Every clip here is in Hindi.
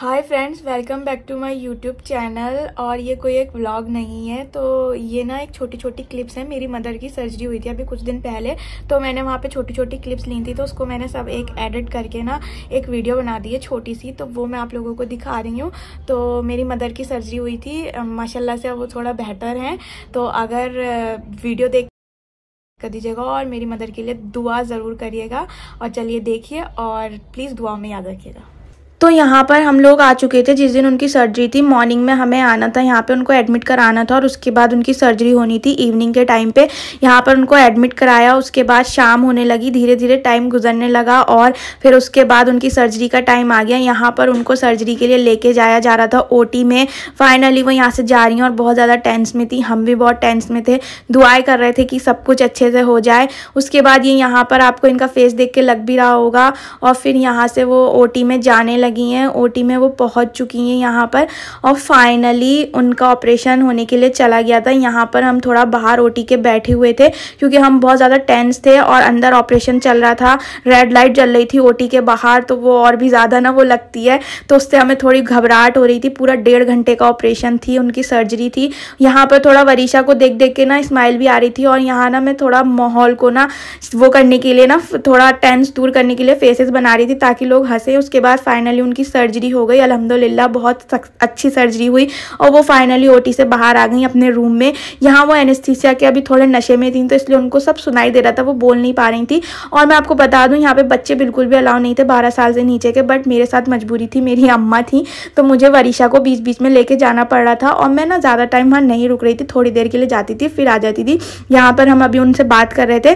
hi friends welcome back to my YouTube channel और ये कोई एक व्लॉग नहीं है तो ये ना एक छोटी छोटी क्लिप्स है मेरी मदर की सर्जरी हुई थी अभी कुछ दिन पहले तो मैंने वहाँ पे छोटी छोटी क्लिप्स ली थी तो उसको मैंने सब एक एडिट करके ना एक वीडियो बना दी है छोटी सी तो वो मैं आप लोगों को दिखा रही हूँ तो मेरी मदर की सर्जरी हुई थी माशाला से वो थोड़ा बेहतर हैं तो अगर वीडियो देख कर दीजिएगा और मेरी मदर के लिए दुआ ज़रूर करिएगा और चलिए देखिए और प्लीज़ दुआ में याद रखिएगा तो यहाँ पर हम लोग आ चुके थे जिस दिन उनकी सर्जरी थी मॉर्निंग में हमें आना था यहाँ पे उनको एडमिट कराना था और उसके बाद उनकी सर्जरी होनी थी इवनिंग के टाइम पे यहाँ पर उनको एडमिट कराया उसके बाद शाम होने लगी धीरे धीरे टाइम गुजरने लगा और फिर उसके बाद उनकी सर्जरी का टाइम आ गया यहाँ पर उनको सर्जरी के लिए लेके जाया जा रहा था ओ में फाइनली वो यहाँ से जा रही हैं और बहुत ज़्यादा टेंस में थी हम भी बहुत टेंस में थे दुआएँ कर रहे थे कि सब कुछ अच्छे से हो जाए उसके बाद ये यहाँ पर आपको इनका फेस देख के लग भी रहा होगा और फिर यहाँ से वो ओ में जाने लगे लगी हैं ओटी में वो पहुंच चुकी हैं यहाँ पर और फाइनली उनका ऑपरेशन होने के लिए चला गया था यहाँ पर हम थोड़ा बाहर ओटी के बैठे हुए थे क्योंकि हम बहुत ज़्यादा टेंस थे और अंदर ऑपरेशन चल रहा था रेड लाइट जल रही थी ओटी के बाहर तो वो और भी ज़्यादा ना वो लगती है तो उससे हमें थोड़ी घबराहट हो रही थी पूरा डेढ़ घंटे का ऑपरेशन थी उनकी सर्जरी थी यहाँ पर थोड़ा वरीशा को देख देख के ना स्माइल भी आ रही थी और यहाँ ना मैं थोड़ा माहौल को ना वो करने के लिए ना थोड़ा टेंस दूर करने के लिए फेसेस बना रही थी ताकि लोग हंसे उसके बाद फाइनली फाइनली उनकी सर्जरी हो गई अलहमदिल्ला बहुत अच्छी सर्जरी हुई और वो फाइनली ओटी से बाहर आ गई अपने रूम में यहाँ वो एनेस्थीसिया के अभी थोड़े नशे में थी तो इसलिए उनको सब सुनाई दे रहा था वो बोल नहीं पा रही थी और मैं आपको बता दूँ यहाँ पर बच्चे बिल्कुल भी अलाउ नहीं थे बारह साल से नीचे के बट मेरे साथ मजबूरी थी मेरी अम्मा थी तो मुझे वरीशा को बीच बीच में लेके जाना पड़ रहा था और मैं ना ज़्यादा टाइम वहाँ नहीं रुक रही थी थोड़ी देर के लिए जाती थी फिर आ जाती थी यहाँ पर हम अभी उनसे बात कर रहे थे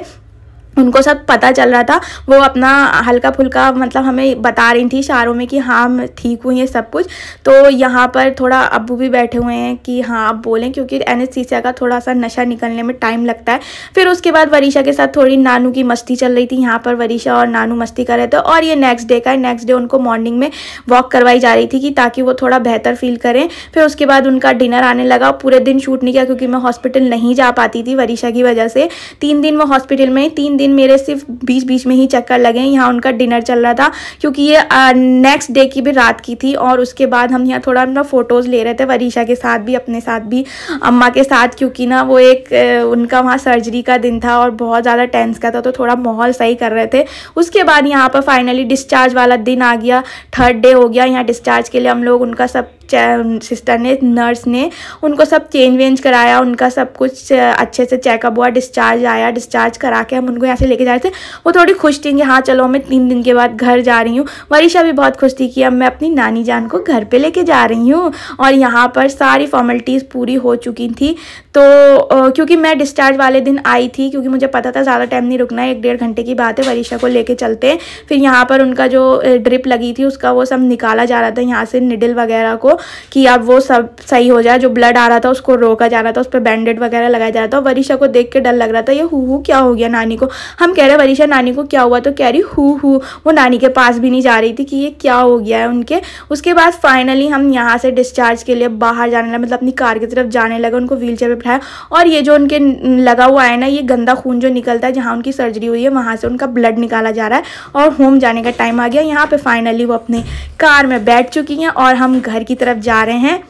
उनको सब पता चल रहा था वो अपना हल्का फुल्का मतलब हमें बता रही थी शारों में कि हाँ ठीक हूँ ये सब कुछ तो यहाँ पर थोड़ा अबू भी बैठे हुए हैं कि हाँ आप बोलें क्योंकि एन का थोड़ा सा नशा निकलने में टाइम लगता है फिर उसके बाद वरीशा के साथ थोड़ी नानू की मस्ती चल रही थी यहाँ पर वरीशा और नानू मस्ती कर रहे थे और ये नेक्स्ट डे का है नेक्स्ट डे उनको मॉर्निंग में वॉक करवाई जा रही थी कि ताकि वो थोड़ा बेहतर फील करें फिर उसके बाद उनका डिनर आने लगा पूरे दिन शूट नहीं किया क्योंकि मैं हॉस्पिटल नहीं जा पाती थी वरीशा की वजह से तीन दिन वो हॉस्पिटल में तीन दिन दिन मेरे सिर्फ बीच बीच में ही चक्कर लगे यहाँ उनका डिनर चल रहा था क्योंकि ये नेक्स्ट डे की भी रात की थी और उसके बाद हम यहाँ थोड़ा अपना फ़ोटोज़ ले रहे थे वरीशा के साथ भी अपने साथ भी अम्मा के साथ क्योंकि ना वो एक उनका वहाँ सर्जरी का दिन था और बहुत ज़्यादा टेंस का था तो थोड़ा माहौल सही कर रहे थे उसके बाद यहाँ पर फाइनली डिस्चार्ज वाला दिन आ गया थर्ड डे हो गया यहाँ डिस्चार्ज के लिए हम लोग उनका सब सिस्टर ने नर्स ने उनको सब चेंज वेंज कराया उनका सब कुछ अच्छे से चेकअप हुआ डिस्चार्ज आया डिस्चार्ज करा के हम उनको यहाँ से लेके जा रहे थे वो थोड़ी खुश थी कि हाँ चलो मैं तीन दिन के बाद घर जा रही हूँ वरिषा भी बहुत खुश थी कि अब मैं अपनी नानी जान को घर पर लेके जा रही हूँ और यहाँ पर सारी फॉर्मेलिटीज़ पूरी हो चुकी थी तो क्योंकि मैं डिस्चार्ज वाले दिन आई थी क्योंकि मुझे पता था ज़्यादा टाइम नहीं रुकना है एक डेढ़ घंटे की बात है वरिषा को लेके चलते फिर यहाँ पर उनका जो ड्रिप लगी थी उसका वो सब निकाला जा रहा था यहाँ से निडल वगैरह को कि अब वो सब सही हो जाए जो ब्लड आ रहा था उसको रोका जा रहा था उस पर बैंडेड वगैरह लगाया जा रहा था वरिषा को देख के डर लग रहा था ये हु क्या हो गया नानी को हम कह रहे वरिषा नानी को क्या हुआ तो कह रही हु हु वो नानी के पास भी नहीं जा रही थी कि ये क्या हो गया है उनके उसके बाद फाइनली हम यहाँ से डिस्चार्ज के लिए बाहर जाने लगे मतलब अपनी कार की तरफ जाने लगे उनको व्हील चेयर पर बैठाया और ये जो उनके लगा हुआ है ना ये गंदा खून जो निकलता है जहाँ उनकी सर्जरी हुई है वहाँ से उनका ब्लड निकाला जा रहा है और होम जाने का टाइम आ गया यहाँ पर फाइनली वो अपनी कार में बैठ चुकी हैं और हम घर की तरफ जा रहे हैं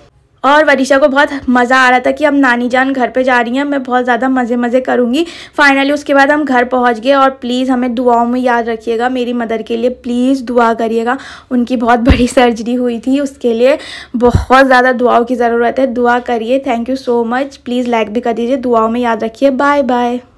और वरीशा को बहुत मज़ा आ रहा था कि अब नानी जान घर पे जा रही हैं मैं बहुत ज़्यादा मज़े मज़े करूँगी फाइनली उसके बाद हम घर पहुँच गए और प्लीज़ हमें दुआओं में याद रखिएगा मेरी मदर के लिए प्लीज़ दुआ करिएगा उनकी बहुत बड़ी सर्जरी हुई थी उसके लिए बहुत ज़्यादा दुआओं की ज़रूरत है दुआ करिए thank you so much please like भी कर दीजिए दुआओं में याद रखिए बाय बाय